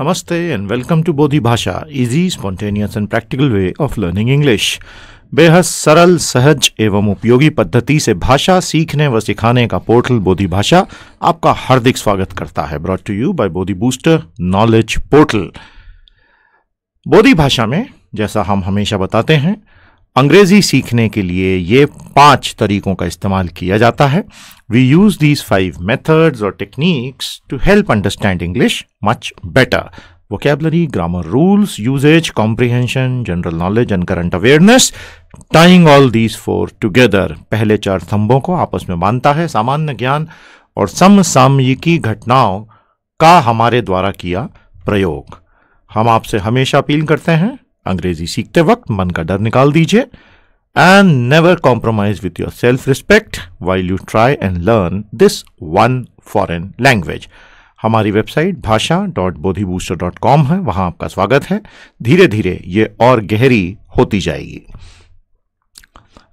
नमस्ते and welcome to Bodhi Bhasha easy spontaneous and practical way of learning English बेहद सरल सहज एवं उपयोगी पद्धति से भाषा सीखने व सिखाने का पोर्टल बोधी भाषा आपका हार्दिक स्वागत करता है brought to you by Bodhi booster knowledge portal Bodhi Bhasha में जैसा हम हमेशा बताते हैं अंग्रेजी सीखने के लिए ये पांच तरीकों का इस्तेमाल किया जाता है We use these five methods or techniques to help understand English much better. Vocabulary, grammar rules, usage, comprehension, general knowledge and current awareness. Tying all these four together. पहले चार स्तंभों को आपस में मानता है सामान्य ज्ञान और समसामयिकी घटनाओं का हमारे द्वारा किया प्रयोग हम आपसे हमेशा अपील करते हैं अंग्रेजी सीखते वक्त मन का डर निकाल दीजिए and never compromise with your self-respect while you try and learn this one foreign language. हमारी website Bhasha dot Bodhi booster dot com है वहां आपका स्वागत है धीरे धीरे ये और गहरी होती जाएगी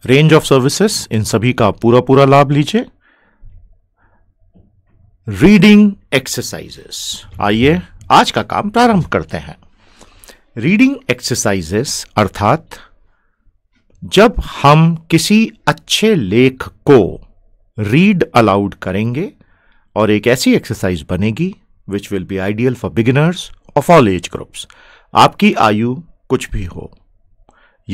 रेंज ऑफ सर्विसेस इन सभी का पूरा पूरा लाभ लीजिए रीडिंग एक्सरसाइजेस आइए आज का काम प्रारंभ करते हैं रीडिंग एक्सरसाइजेस अर्थात जब हम किसी अच्छे लेख को रीड अलाउड करेंगे और एक ऐसी एक्सरसाइज बनेगी which will be ideal for beginners of all age groups आपकी आयु कुछ भी हो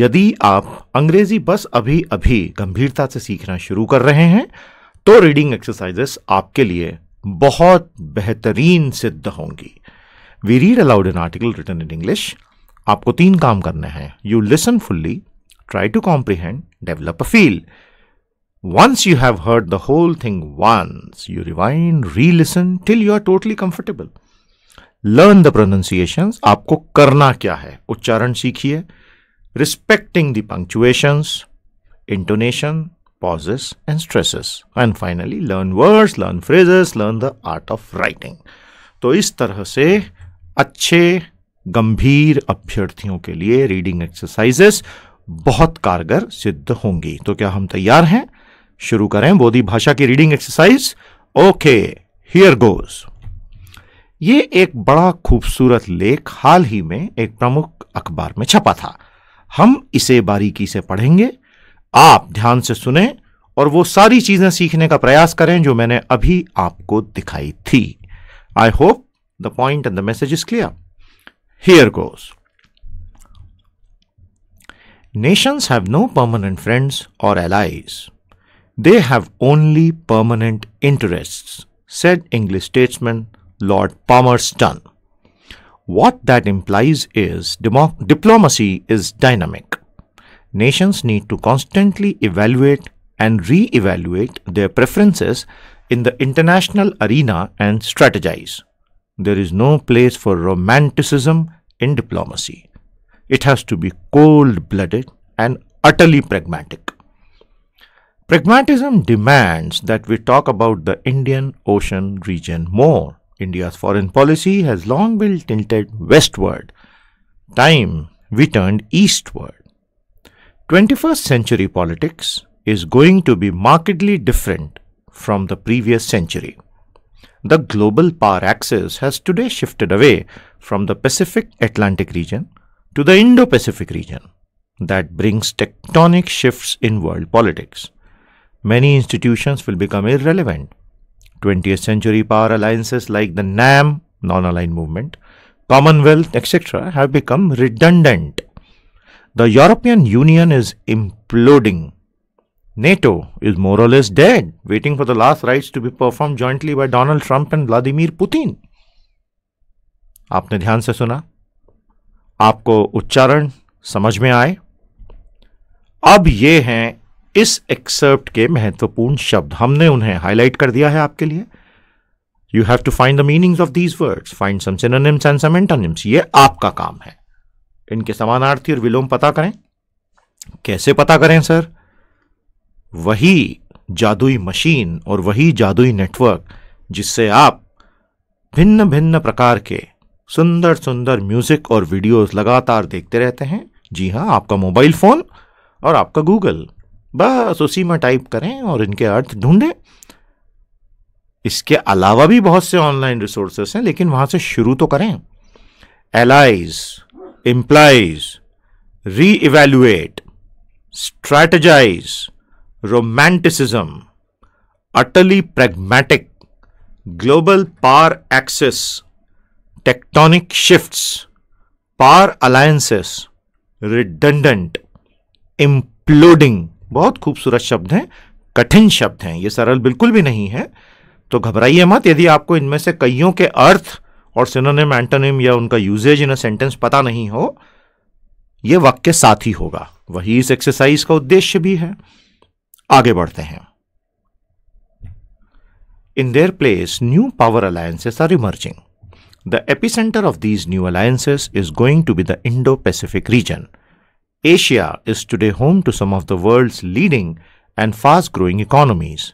यदि आप अंग्रेजी बस अभी अभी गंभीरता से सीखना शुरू कर रहे हैं तो रीडिंग एक्सरसाइजेस आपके लिए बहुत बेहतरीन सिद्ध होंगी we read aloud an article written in English आपको तीन काम करने हैं you listen fully try to comprehend, develop a feel. Once you have heard the whole thing once, you rewind, re-listen till you are totally comfortable. Learn the pronunciations. आपको करना क्या है उच्चारण सीखिए respecting the punctuations, intonation, pauses and stresses. And finally, learn words, learn phrases, learn the art of writing. तो इस तरह से अच्छे गंभीर अभ्यर्थियों के लिए रीडिंग एक्सरसाइजेस बहुत कारगर सिद्ध होंगी तो क्या हम तैयार हैं शुरू करें बोधी भाषा की reading exercise okay here goes ये एक बड़ा खूबसूरत लेख हाल ही में एक प्रमुख अखबार में छपा था हम इसे बारीकी से पढ़ेंगे आप ध्यान से सुने और वो सारी चीजें सीखने का प्रयास करें जो मैंने अभी आपको दिखाई थी I hope the point and the message is clear here goes Nations have no permanent friends or allies. They have only permanent interests, said English statesman Lord Palmerston. What that implies is diplomacy is dynamic. Nations need to constantly evaluate and re-evaluate their preferences in the international arena and strategize. There is no place for romanticism in diplomacy. It has to be cold blooded and utterly pragmatic. Pragmatism demands that we talk about the Indian Ocean region more. India's foreign policy has long been tilted westward. Time we turned eastward. 21st century politics is going to be markedly different from the previous century. The global power axis has today shifted away from the Pacific Atlantic region to the Indo Pacific region that brings tectonic shifts in world politics. Many institutions will become irrelevant. 20th century power alliances like the NAM, non aligned movement, Commonwealth, etc., have become redundant. The European Union is imploding. NATO is more or less dead, waiting for the last rites to be performed jointly by Donald Trump and Vladimir Putin. आपने ध्यान से सुना आपको उच्चारण समझ में आए अब ये हैं इस एक्सर्प्ट के महत्वपूर्ण शब्द हमने उन्हें हाईलाइट कर दिया है आपके लिए you have to find the meanings of these words find some synonyms and some antonyms ये आपका काम है इनके समानार्थी और विलोम पता करें कैसे पता करें सर वही जादुई मशीन और वही जादुई नेटवर्क जिससे आप भिन्न भिन्न प्रकार के सुंदर सुंदर म्यूजिक और वीडियोस लगातार देखते रहते हैं जी हाँ आपका मोबाइल फ़ोन और आपका गूगल बस उसी में टाइप करें और इनके अर्थ ढूंढें इसके अलावा भी बहुत से ऑनलाइन रिसोर्सेस हैं लेकिन वहां से शुरू तो करें allies implies reevaluate strategize romanticism utterly pragmatic global power axis tectonic shifts, power alliances, redundant, imploding बहुत खूबसूरत शब्द हैं कठिन शब्द हैं ये सरल बिल्कुल भी नहीं है तो घबराइए मत यदि आपको इनमें से कईयों के अर्थ और सिनोनिम एंटोनिम या उनका यूजेज इन अ सेंटेंस पता नहीं हो यह वाक्य साथ ही होगा वही इस एक्सरसाइज का उद्देश्य भी है आगे बढ़ते हैं in their place new power alliances are emerging The epicenter of these new alliances is going to be the Indo-Pacific region. Asia is today home to some of the world's leading and fast-growing economies.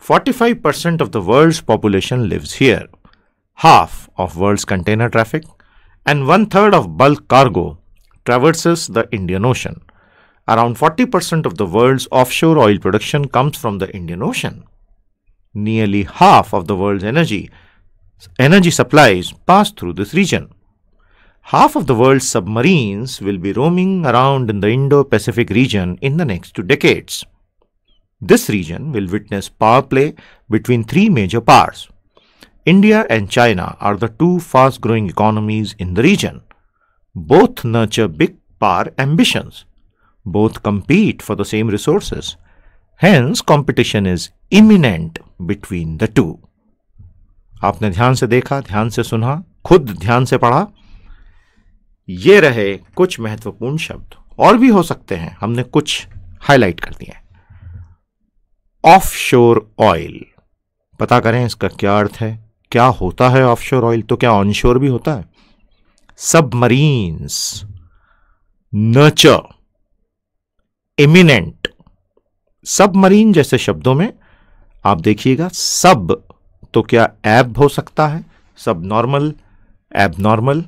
45% of the world's population lives here, half of world's container traffic, and one-third of bulk cargo traverses the Indian Ocean. Around 40% of the world's offshore oil production comes from the Indian Ocean. Nearly half of the world's energy energy supplies pass through this region. Half of the world's submarines will be roaming around in the Indo-Pacific region in the next two decades. This region will witness power play between three major powers. India and China are the two fast-growing economies in the region. Both nurture big power ambitions. Both compete for the same resources. Hence, competition is imminent between the two. आपने ध्यान से देखा ध्यान से सुना खुद ध्यान से पढ़ा ये रहे कुछ महत्वपूर्ण शब्द और भी हो सकते हैं हमने कुछ हाईलाइट कर दिए ऑफ शोर ऑयल पता करें इसका क्या अर्थ है क्या होता है ऑफशोर ऑयल तो क्या ऑनशोर भी होता है सबमरीन्स नर्चर इमिनेंट सबमरीन जैसे शब्दों में आप देखिएगा सब तो क्या ऐब हो सकता है सब नॉर्मल एब नॉर्मल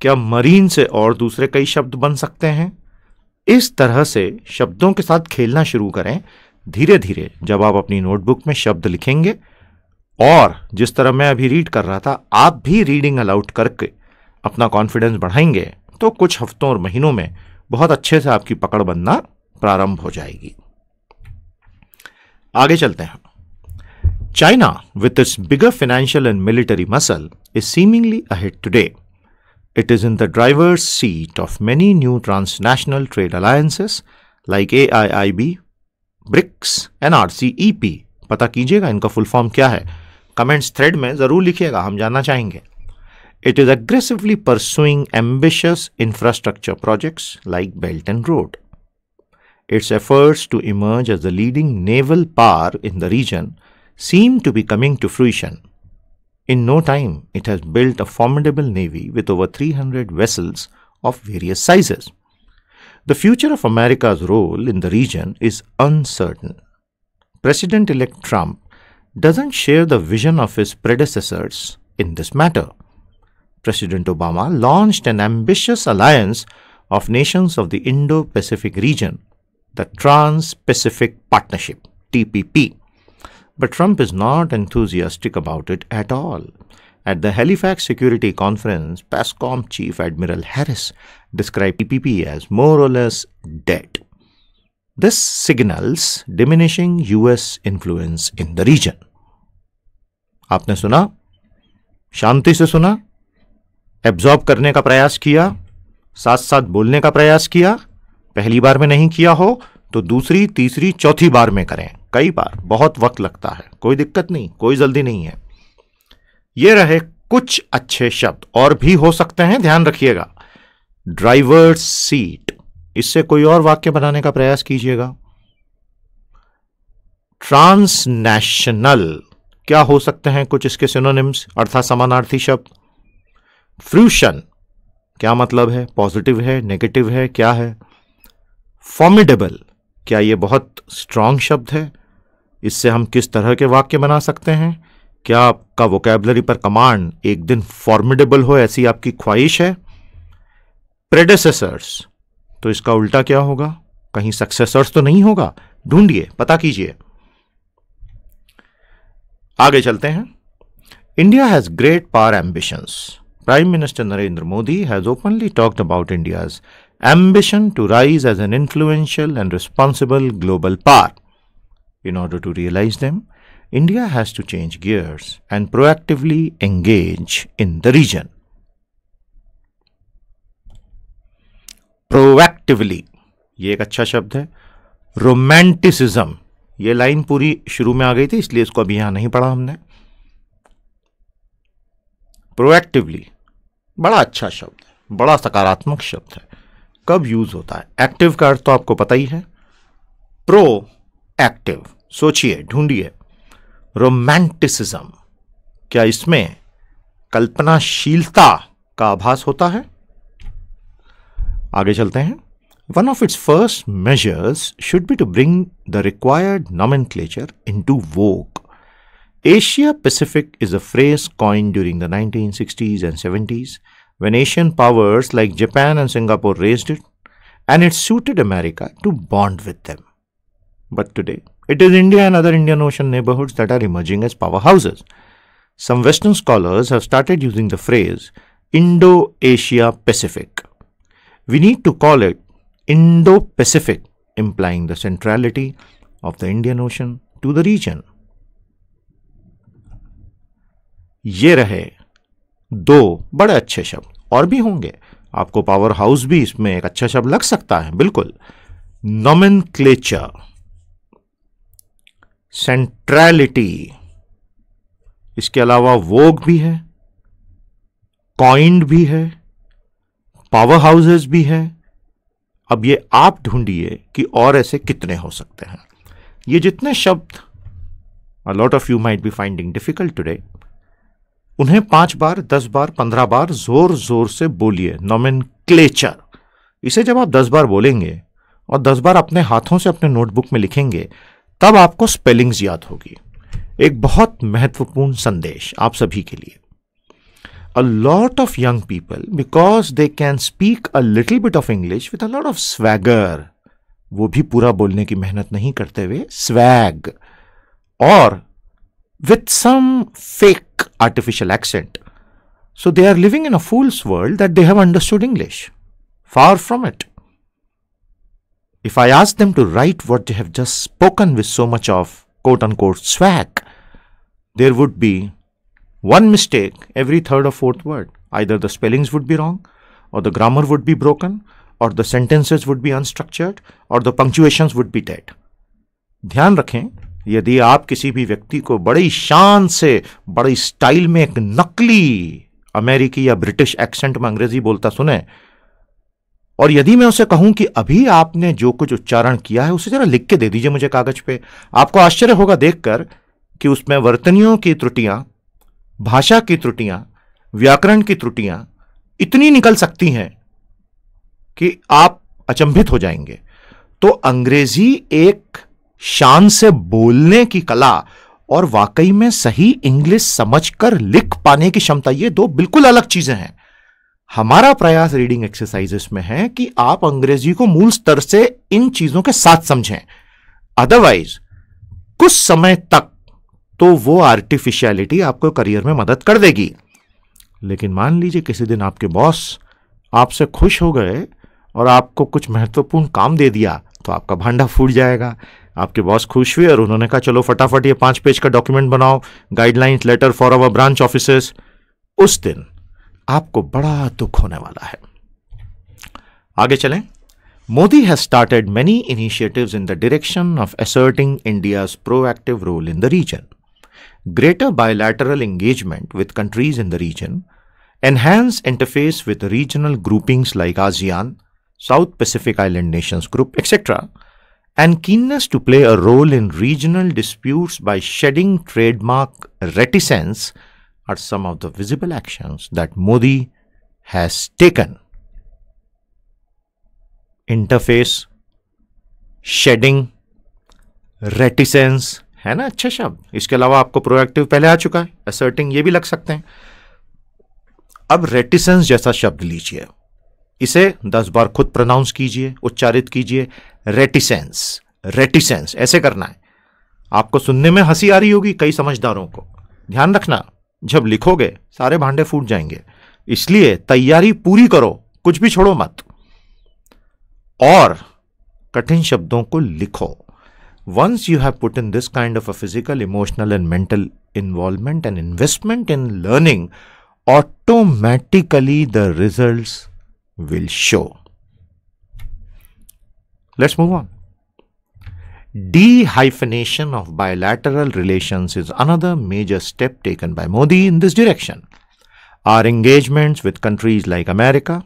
क्या मरीन से और दूसरे कई शब्द बन सकते हैं इस तरह से शब्दों के साथ खेलना शुरू करें धीरे धीरे जब आप अपनी नोटबुक में शब्द लिखेंगे और जिस तरह मैं अभी रीड कर रहा था आप भी रीडिंग अलाउट करके अपना कॉन्फिडेंस बढ़ाएंगे तो कुछ हफ्तों और महीनों में बहुत अच्छे से आपकी पकड़ बनना प्रारंभ हो जाएगी आगे चलते हैं China, with its bigger financial and military muscle, is seemingly ahead today. It is in the driver's seat of many new transnational trade alliances like AIIB, BRICS and RCEP. Pata kijiyega inka full form kya hai? Comments thread mein zarur likhiyega, hum jana chahenge. It is aggressively pursuing ambitious infrastructure projects like Belt and Road. Its efforts to emerge as the leading naval power in the region seem to be coming to fruition. In no time, it has built a formidable navy with over 300 vessels of various sizes. The future of America's role in the region is uncertain. President elect Trump doesn't share the vision of his predecessors in this matter. President Obama launched an ambitious alliance of nations of the Indo Pacific region, the Trans Pacific Partnership, TPP. But Trump is not enthusiastic about it at all. At the Halifax Security Conference, PASCOM Chief Admiral Harris described PPP as more or less dead. This signals diminishing US influence in the region. आपने सुना शांति से सुना absorb करने का प्रयास किया साथ साथ बोलने का प्रयास किया पहली बार में नहीं किया हो तो दूसरी तीसरी चौथी बार में करें कई बार बहुत वक्त लगता है कोई दिक्कत नहीं कोई जल्दी नहीं है ये रहे कुछ अच्छे शब्द और भी हो सकते हैं ध्यान रखिएगा ड्राइवर सीट इससे कोई और वाक्य बनाने का प्रयास कीजिएगा ट्रांसनेशनल क्या हो सकते हैं कुछ इसके सिनोनिम्स अर्थात समानार्थी शब्द फ्रूशन क्या मतलब है पॉजिटिव है नेगेटिव है क्या है फॉर्मिडेबल क्या ये बहुत स्ट्रांग शब्द है इससे हम किस तरह के वाक्य बना सकते हैं क्या आपका वोकेबलरी पर कमांड एक दिन फॉर्मिडेबल हो ऐसी आपकी ख्वाहिश है प्रेडेसेसर्स तो इसका उल्टा क्या होगा कहीं सक्सेसर्स तो नहीं होगा ढूंढिए पता कीजिए आगे चलते हैं India has great power ambitions prime minister Narendra Modi has openly talked about India's ambition to rise as an influential and responsible global power. In order to realize them, India has to change gears and proactively engage in the region. Proactively, ये एक अच्छा शब्द है romanticism ये line पूरी शुरू में आ गई थी इसलिए इसको अभी यहां नहीं पढ़ा हमने प्रोएक्टिवली बड़ा अच्छा शब्द है बड़ा सकारात्मक शब्द है कब यूज होता है एक्टिव का अर्थ तो आपको पता ही है प्रो एक्टिव सोचिए ढूंढिए रोमांटिसिज्म क्या इसमें कल्पनाशीलता का आभास होता है आगे चलते हैं one of its first measures should be to bring the required नॉमन into work Asia Pacific is a phrase coined during the nineteen sixties and seventies when Asian powers like Japan and Singapore raised it, and it suited America to bond with them. But today, it is India and other Indian Ocean neighborhoods that are emerging as powerhouses. Some Western scholars have started using the phrase Indo Asia Pacific. We need to call it Indo Pacific, implying the centrality of the Indian Ocean to the region. ये रहे दो बड़े अच्छे शब्द और भी होंगे आपको पावर हाउस भी इसमें एक अच्छा शब्द लग सकता है बिल्कुल नोमिन सेंट्रैलिटी इसके अलावा वोग भी है कॉइंड भी है पावर हाउसेस भी है अब ये आप ढूंढिए कि और ऐसे कितने हो सकते हैं ये जितने शब्द a lot of you might be finding difficult today उन्हें पांच बार दस बार पंद्रह बार जोर जोर से बोलिए नोमिन इसे जब आप दस बार बोलेंगे और दस बार अपने हाथों से अपने नोटबुक में लिखेंगे तब आपको स्पेलिंग्स याद होगी एक बहुत महत्वपूर्ण संदेश आप सभी के लिए a lot of young people because they can speak a little bit of English with a lot of swagger वो भी पूरा बोलने की मेहनत नहीं करते हुए स्वैग और with some fake artificial accent. So they are living in a fool's world that they have understood English. Far from it. If I ask them to write what they have just spoken with so much of quote unquote swag, there would be one mistake every third or fourth word. Either the spellings would be wrong, or the grammar would be broken, or the sentences would be unstructured, or the punctuations would be dead. ध्यान रखें यदि आप किसी भी व्यक्ति को बड़ी शान से बड़ी स्टाइल में एक नकली अमेरिकी या ब्रिटिश एक्सेंट में अंग्रेजी बोलता सुने और यदि मैं उसे कहूं कि अभी आपने जो कुछ उच्चारण किया है उसे जरा लिख के दे दीजिए मुझे कागज पे आपको आश्चर्य होगा देखकर कि उसमें वर्तनियों की त्रुटियां भाषा की त्रुटियां व्याकरण की त्रुटियां इतनी निकल सकती हैं कि आप अचंभित हो जाएंगे तो अंग्रेजी एक शान से बोलने की कला और वाकई में सही इंग्लिश समझकर लिख पाने की क्षमता ये दो बिल्कुल अलग चीजें हैं हमारा प्रयास रीडिंग एक्सरसाइजेस में है कि आप अंग्रेजी को मूल स्तर से इन चीजों के साथ समझें अदरवाइज कुछ समय तक तो वो आर्टिफिशियलिटी आपको करियर में मदद कर देगी लेकिन मान लीजिए किसी दिन आपके बॉस आपसे खुश हो गए और आपको कुछ महत्वपूर्ण काम दे दिया तो आपका भांडा फूट जाएगा आपके बॉस खुश हुए और उन्होंने कहा चलो फटाफट ये पांच पेज का डॉक्यूमेंट बनाओ guidelines letter for our branch office उस दिन आपको बड़ा दुख होने वाला है आगे चलें Modi has started many initiatives in the direction of asserting India proactive role in the region greater bilateral engagement with countries in the region enhance interface with regional groupings like ASEAN South Pacific Island Nations group etcetera and keenness to play a role in regional disputes by shedding trademark reticence are some of the visible actions that Modi has taken. Interface, shedding, reticence है ना अच्छा शब्द इसके अलावा आपको proactive पहले आ चुका है असर्टिंग ये भी लग सकते हैं अब रेटिसेंस जैसा शब्द लीजिए इसे दस बार खुद प्रनाउंस कीजिए उच्चारित कीजिए रेटिसेंस रेटिसेंस ऐसे करना है आपको सुनने में हंसी आ रही होगी कई समझदारों को ध्यान रखना जब लिखोगे सारे भांडे फूट जाएंगे इसलिए तैयारी पूरी करो कुछ भी छोड़ो मत और कठिन शब्दों को लिखो once you have put in this kind of a physical emotional and mental involvement and investment in learning automatically the result will show. Let's move on. Dehyphenation of bilateral relations is another major step taken by Modi in this direction. Our engagements with countries like America,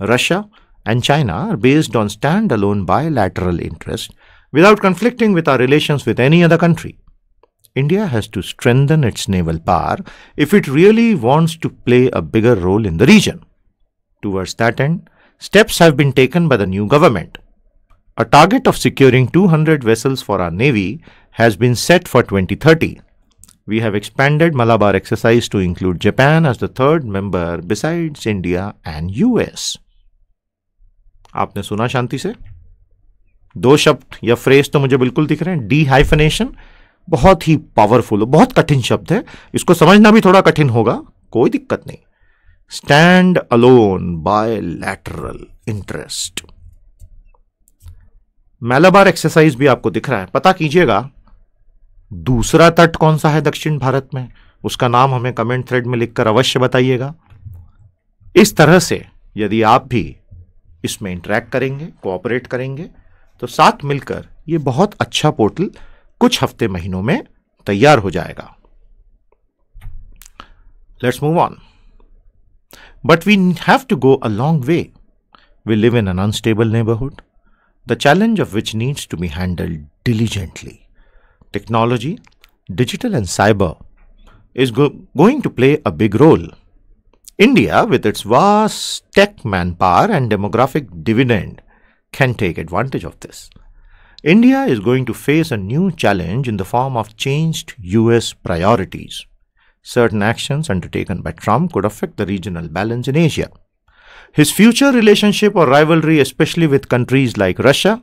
Russia, and China are based on standalone bilateral interest, without conflicting with our relations with any other country. India has to strengthen its naval power if it really wants to play a bigger role in the region. Towards that end, steps have been taken by the new government. A target of securing 200 vessels for our Navy has been set for 2030. We have expanded Malabar exercise to include Japan as the third member besides India and US. आपने सुना शांति से दो शब्द या phrase तो मुझे बिल्कुल दिख रहे हैं डी हाइफनेशन बहुत ही पावरफुल बहुत कठिन शब्द है इसको समझना भी थोड़ा कठिन होगा कोई दिक्कत नहीं stand alone bilateral interest Malabar exercise भी आपको दिख रहा है पता कीजिएगा दूसरा तट कौन सा है दक्षिण भारत में उसका नाम हमें कमेंट थ्रेड में लिखकर अवश्य बताइएगा इस तरह से यदि आप भी इसमें इंटरेक्ट करेंगे कोऑपरेट करेंगे तो साथ मिलकर ये बहुत अच्छा पोर्टल कुछ हफ्ते महीनों में तैयार हो जाएगा let's move on But we have to go a long way. We live in an unstable neighborhood, the challenge of which needs to be handled diligently. Technology, digital, and cyber is go going to play a big role. India, with its vast tech manpower and demographic dividend, can take advantage of this. India is going to face a new challenge in the form of changed US priorities certain actions undertaken by Trump could affect the regional balance in Asia. His future relationship or rivalry, especially with countries like Russia,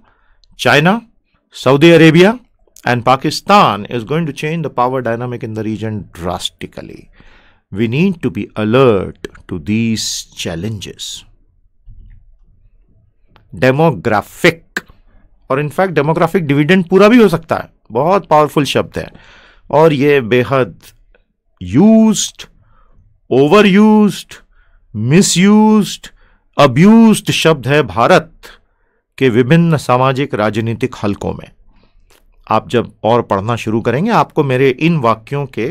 China, Saudi Arabia, and Pakistan, is going to change the power dynamic in the region drastically. We need to be alert to these challenges. Demographic, in fact, demographic dividend, pura bhi ho sakta hai. बहुत powerful शब्द है और ये बेहद used miss used abused शब्द है भारत के विभिन्न सामाजिक राजनीतिक हलकों में आप जब और पढ़ना शुरू करेंगे आपको मेरे इन वाक्यों के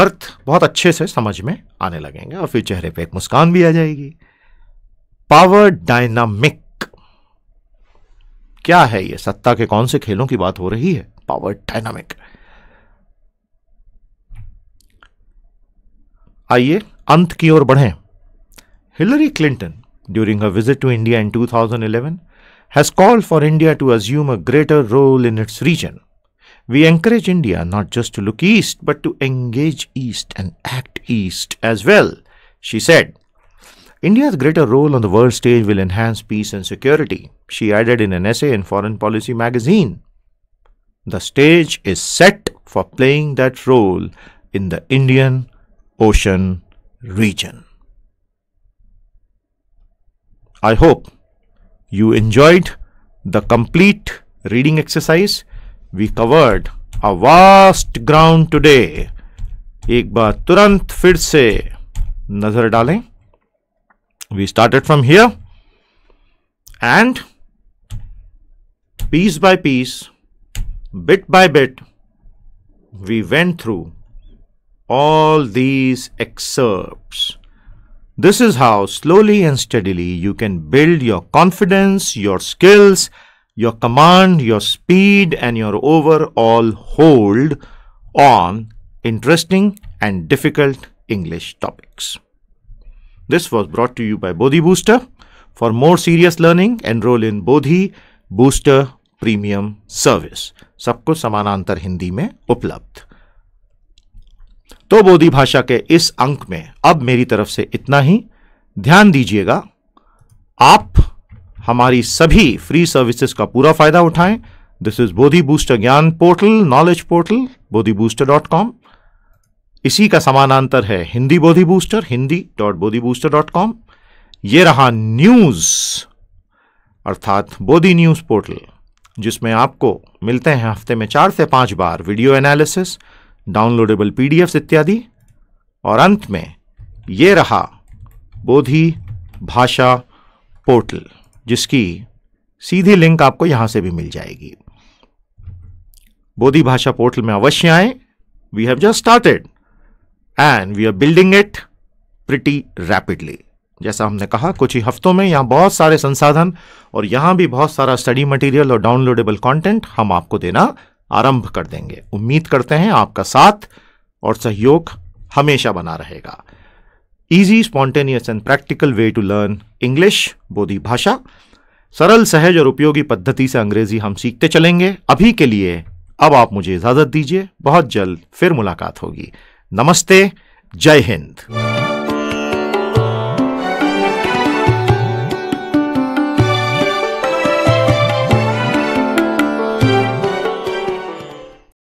अर्थ बहुत अच्छे से समझ में आने लगेंगे और फिर चेहरे पे एक मुस्कान भी आ जाएगी पावर डायनामिक क्या है ये सत्ता के कौन से खेलों की बात हो रही है पावर डायनामिक आइए अंत की ओर बढ़ें Hillary Clinton during her visit to India in 2011 has called for India to assume a greater role in its region. We encourage India not just to look east but to engage east and act east as well, she said. India's greater role on the world stage will enhance peace and security, she added in an essay in Foreign Policy magazine. The stage is set for playing that role in the Indian Ocean region. I hope you enjoyed the complete reading exercise. We covered a vast ground today. एक बार तुरंत फिर से नजर डालें We started from here, and piece by piece, bit by bit, we went through all these excerpts. This is how slowly and steadily you can build your confidence, your skills, your command, your speed and your overall hold on interesting and difficult English topics. This was brought to you by Bodhi Booster. For more serious learning, enroll in Bodhi Booster Premium Service. सबको समानांतर हिंदी में उपलब्ध तो बोधि भाषा के इस अंक में अब मेरी तरफ से इतना ही ध्यान दीजिएगा आप हमारी सभी फ्री सर्विसेज का पूरा फायदा उठाएं this is Bodhi booster Gyan portal knowledge portal Bodhi booster dot com इसी का समानांतर है Hindi Bodhi booster Hindi dot Bodhi booster dot com ये रहा न्यूज अर्थात बोधि न्यूज पोर्टल जिसमें आपको मिलते हैं हफ्ते में चार से पांच बार वीडियो एनालिसिस डाउनलोडेबल पीडीएफ्स इत्यादि और अंत में ये रहा बोधि भाषा पोर्टल जिसकी सीधी लिंक आपको यहां से भी मिल जाएगी बोधि भाषा पोर्टल में अवश्य आए we have just started and we are building it pretty rapidly जैसा हमने कहा कुछ ही हफ्तों में यहां बहुत सारे संसाधन और यहां भी बहुत सारा स्टडी मटेरियल और डाउनलोडेबल कंटेंट हम आपको देना आरंभ कर देंगे उम्मीद करते हैं आपका साथ और सहयोग हमेशा बना रहेगा easy spontaneous and practical way to learn English बोधी भाषा सरल सहज और उपयोगी पद्धति से अंग्रेजी हम सीखते चलेंगे अभी के लिए अब आप मुझे इजाजत दीजिए बहुत जल्द फिर मुलाकात होगी नमस्ते जय हिंद